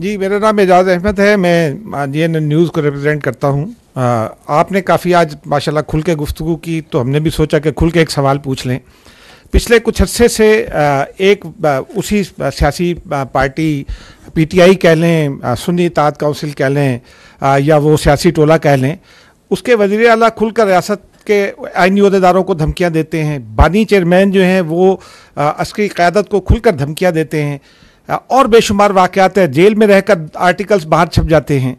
जी मेरा नाम एजाज अहमद है मैं जी एन न्यूज़ को रिप्रेजेंट करता हूँ आपने काफ़ी आज माशाल्लाह खुल के गुफ्तु की तो हमने भी सोचा कि खुल के एक सवाल पूछ लें पिछले कुछ अरसे से एक उसी सियासी पार्टी पीटीआई कह लें सुन्नी ताद काउंसिल कह लें या वो सियासी टोला कह लें उसके वजीर अला खुलकर रियासत के आइनी अहदेदारों को धमकियाँ देते हैं बानी चेयरमैन जो हैं वो असकी क्यादत को खुलकर धमकियाँ देते हैं और बेशुमार वाक़ात हैं जेल में रहकर आर्टिकल्स बाहर छप जाते हैं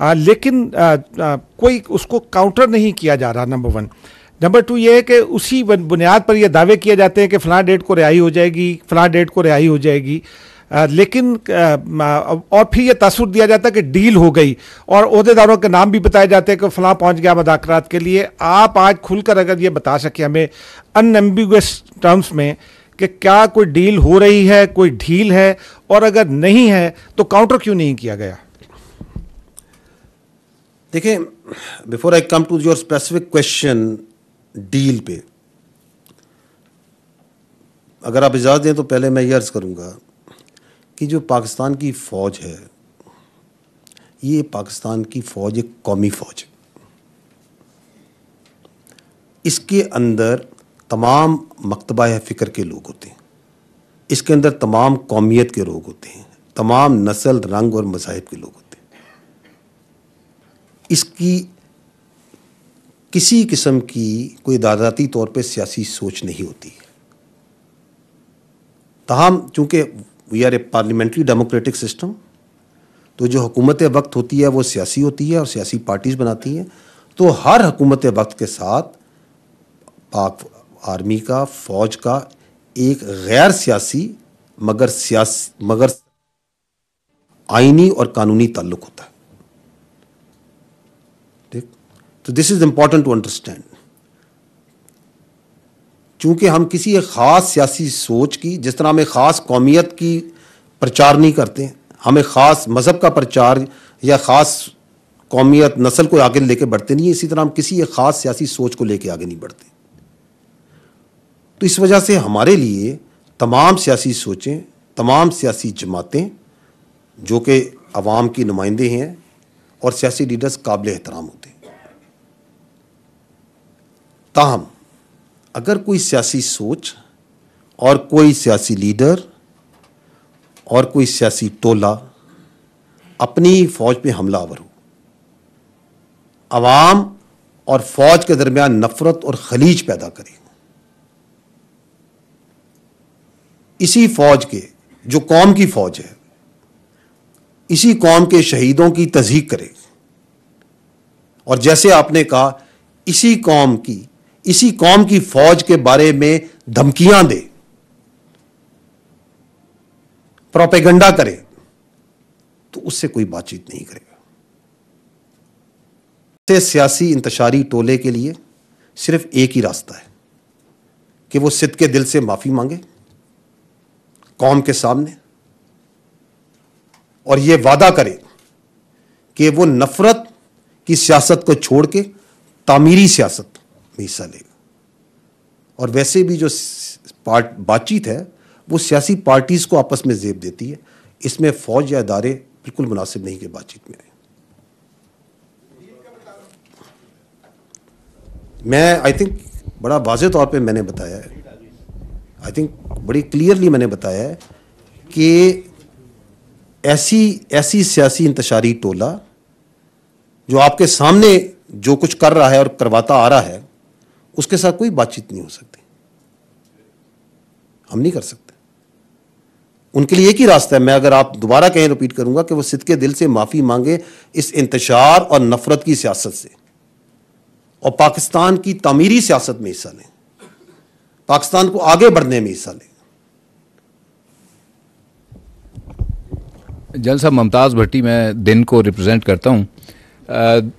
आ, लेकिन आ, आ, कोई उसको काउंटर नहीं किया जा रहा नंबर वन नंबर टू ये है कि उसी बुनियाद पर यह दावे किए जाते हैं कि फ़लाँ डेट को रिहाई हो जाएगी फ़लाँ डेट को रिहाई हो जाएगी आ, लेकिन आ, और फिर यह तसुर दिया जाता है कि डील हो गई और अहदेदारों के नाम भी बताए जाते हैं कि फ़लाँ पहुँच गया मदाकरात के लिए आप आज खुलकर अगर ये बता सकें हमें अनएम्बिगस टर्म्स में कि क्या कोई डील हो रही है कोई ढील है और अगर नहीं है तो काउंटर क्यों नहीं किया गया देखिए before I come to your specific question deal पे अगर आप इजाज़त दें तो पहले मैं ये अर्ज़ कि जो पाकिस्तान की फ़ौज है ये पाकिस्तान की फ़ौज एक कौमी फ़ौज इसके अंदर तमाम मकतबा फ़िक्र के लोग होते हैं इसके अंदर तमाम कौमियत के लोग होते हैं तमाम नस्ल रंग और मज़ाहब के लोग होते हैं इसकी किसी किस्म की कोई दादाती तौर पे सियासी सोच नहीं होती है तहम चूँकि we are a parliamentary democratic system तो जो हुकूमत वक्त होती है वो सियासी होती है और सियासी पार्टीज़ बनाती हैं तो हर हकूमत वक्त के साथ पाक आर्मी का फौज का एक गैर सियासी मगर सियासी मगर आइनी और कानूनी ताल्लुक होता है ठीक तो this is important to understand चूंकि हम किसी एक ख़ास सियासी सोच की जिस तरह हमें ख़ास कौमियत की प्रचार नहीं करते हमें ख़ास मज़हब का प्रचार या ख़ास कौमियत नस्ल को आगे लेके बढ़ते नहीं इसी तरह हम किसी एक ख़ास सियासी सोच को लेके आगे नहीं बढ़ते तो इस वजह से हमारे लिए तमाम सियासी सोचें तमाम सियासी जमातें जो कि आवाम की नुमाइंदे हैं और सियासी लीडर्स काबिल एहतराम होते हैं ताहम अगर कोई सियासी सोच और कोई सियासी लीडर और कोई सियासी टोला अपनी फ़ौज पे हमलावर हो आवाम और फ़ौज के दरमियान नफ़रत और खलीज पैदा करें इसी फौज के जो कौम की फौज है इसी कौम के शहीदों की तजीक करे और जैसे आपने कहा इसी कौम की इसी कौम की फौज के बारे में धमकियां दे प्रोपेगंडा करे तो उससे कोई बातचीत नहीं करेगा सियासी इंतशारी टोले के लिए सिर्फ एक ही रास्ता है कि वो सिद्ध के दिल से माफ़ी मांगे कौम के सामने और ये वादा करे कि वो नफरत की सियासत को छोड़ के तामीरी सियासत में हिस्सा लेगा और वैसे भी जो पार्ट बातचीत है वो सियासी पार्टीज़ को आपस में जेब देती है इसमें फ़ौज या इदारे बिल्कुल मुनासिब नहीं के बातचीत में आए मैं आई थिंक बड़ा वाज तौर पे मैंने बताया है आई थिंक बड़ी क्लियरली मैंने बताया है कि ऐसी ऐसी सियासी इंतशारी टोला जो आपके सामने जो कुछ कर रहा है और करवाता आ रहा है उसके साथ कोई बातचीत नहीं हो सकती हम नहीं कर सकते उनके लिए एक ही रास्ता है मैं अगर आप दोबारा कहें रिपीट करूंगा कि वो सिद के दिल से माफ़ी मांगे इस इंतशार और नफरत की सियासत से और पाकिस्तान की तमीरी सियासत में हिस्सा लें पाकिस्तान को आगे बढ़ने में हिस्सा लेगा जल साहब मुमताज़ भट्टी मैं दिन को रिप्रेजेंट करता हूँ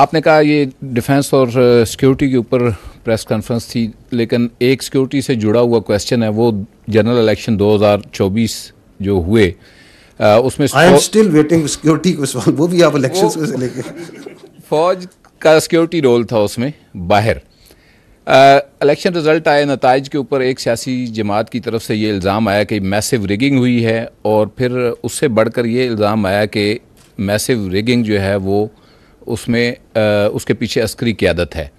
आपने कहा ये डिफेंस और सिक्योरिटी के ऊपर प्रेस कॉन्फ्रेंस थी लेकिन एक सिक्योरिटी से जुड़ा हुआ क्वेश्चन है वो जनरल इलेक्शन 2024 जो हुए आ, उसमें I am still waiting security वो भी आप इलेक्शन से लेके फौज का सिक्योरिटी रोल था उसमें बाहर इलेक्शन रिज़ल्ट आए नतज के ऊपर एक सियासी जमात की तरफ से ये इल्ज़ाम आया कि मैसिव रिगिंग हुई है और फिर उससे बढ़कर ये इल्ज़ाम आया कि मैसिव रिगिंग जो है वो उसमें आ, उसके पीछे अस्करी क्यादत है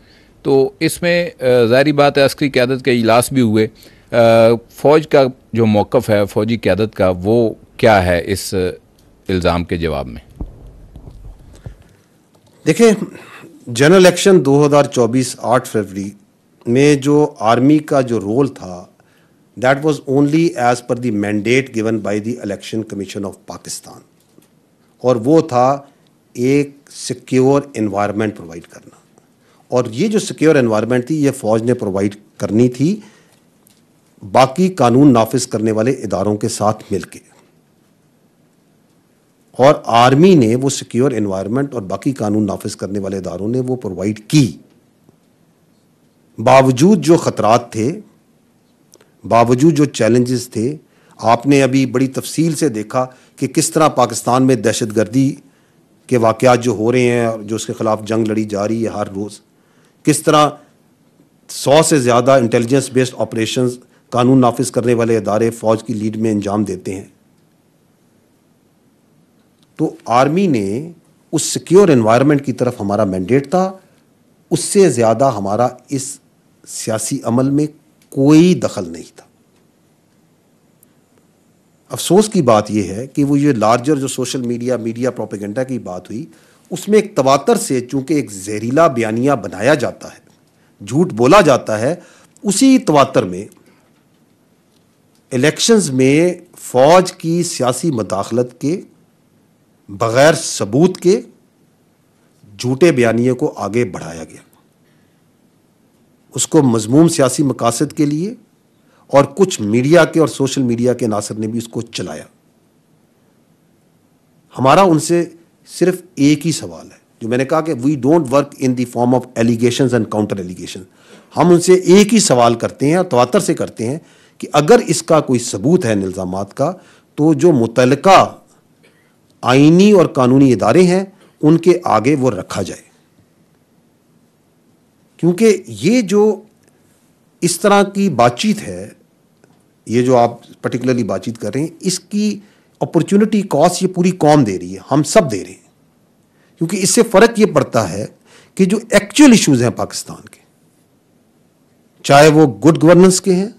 तो इसमें ज़ाहरी बात है अस्करी क्यादत के इजलास भी हुए फ़ौज का जो मौक़ है फ़ौजी क्यादत का वो क्या है इस इल्ज़ाम के जवाब में देखें जनरल इलेक्शन 2024 8 फरवरी में जो आर्मी का जो रोल था that was only as per the mandate given by the election commission of Pakistan और वो था एक सिक्योर इन्वायरमेंट प्रोवाइड करना और ये जो सिक्योर इन्वायरमेंट थी ये फ़ौज ने प्रोवाइड करनी थी बाकी कानून नाफिज करने वाले इदारों के साथ मिल के और आर्मी ने वो सिक्योर इन्वायरमेंट और बाकी कानून नाफिज करने वाले इदारों ने वो प्रोवाइड की बावजूद जो ख़तरात थे बावजूद जो चैलेंजेस थे आपने अभी बड़ी तफसील से देखा कि किस तरह पाकिस्तान में दहशत गर्दी के वाक़ जो हो रहे हैं और जो उसके ख़िलाफ़ जंग लड़ी जा रही है हर रोज़ किस तरह सौ से ज़्यादा इंटेलिजेंस बेस्ड ऑपरेशन कानून नाफिज करने वाले अदारे फ़ौज की लीड में अंजाम देते हैं तो आर्मी ने उस सिक्योर इन्वायरमेंट की तरफ हमारा मैंडेट था उससे ज़्यादा हमारा इस सियासी अमल में कोई दखल नहीं था अफसोस की बात यह है कि वो ये लार्जर जो सोशल मीडिया मीडिया प्रोपेगेंडा की बात हुई उसमें एक तवातर से चूंकि एक जहरीला बयानिया बनाया जाता है झूठ बोला जाता है उसी तवातर में इलेक्शंस में फ़ौज की सियासी मदाखलत के बग़ैर सबूत के झूठे बयानिए को आगे बढ़ाया गया उसको मजमूम सियासी मकासद के लिए और कुछ मीडिया के और सोशल मीडिया के नासर ने भी उसको चलाया हमारा उनसे सिर्फ एक ही सवाल है जो मैंने कहा कि we don't work in the form of allegation and counter allegation हम उनसे एक ही सवाल करते हैं और तवातर से करते हैं कि अगर इसका कोई सबूत है इल्ज़ाम का तो जो मुतलका आइनी और कानूनी इदारे हैं उनके आगे वो रखा जाए क्योंकि ये जो इस तरह की बातचीत है ये जो आप पर्टिकुलरली बातचीत कर रहे हैं इसकी अपॉर्चुनिटी कॉस्ट ये पूरी कौम दे रही है हम सब दे रहे हैं क्योंकि इससे फ़र्क ये पड़ता है कि जो एक्चुअल इश्यूज़ हैं पाकिस्तान के चाहे वो गुड गवर्नेंस के हैं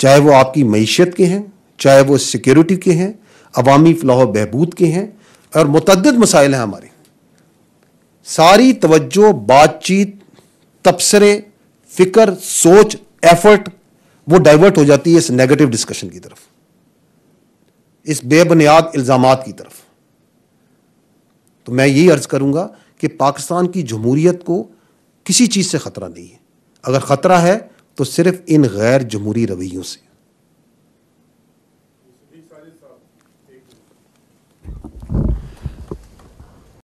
चाहे वो आपकी मीशत के हैं चाहे वो सिक्योरिटी के हैं अवामी फलाह बहबूद के हैं और मतदद मसाइल हैं हमारे सारी तवज्जो बातचीत तबसरे फिकर सोच एफर्ट वो डाइवर्ट हो जाती है इस नेगेटिव डिस्कशन की तरफ इस बेबुनियाद इल्ज़ाम की तरफ तो मैं यही अर्ज़ करूंगा कि पाकिस्तान की जमहूरियत को किसी चीज़ से ख़तरा नहीं है अगर ख़तरा है तो सिर्फ इन गैर जमहूरी रवैयों से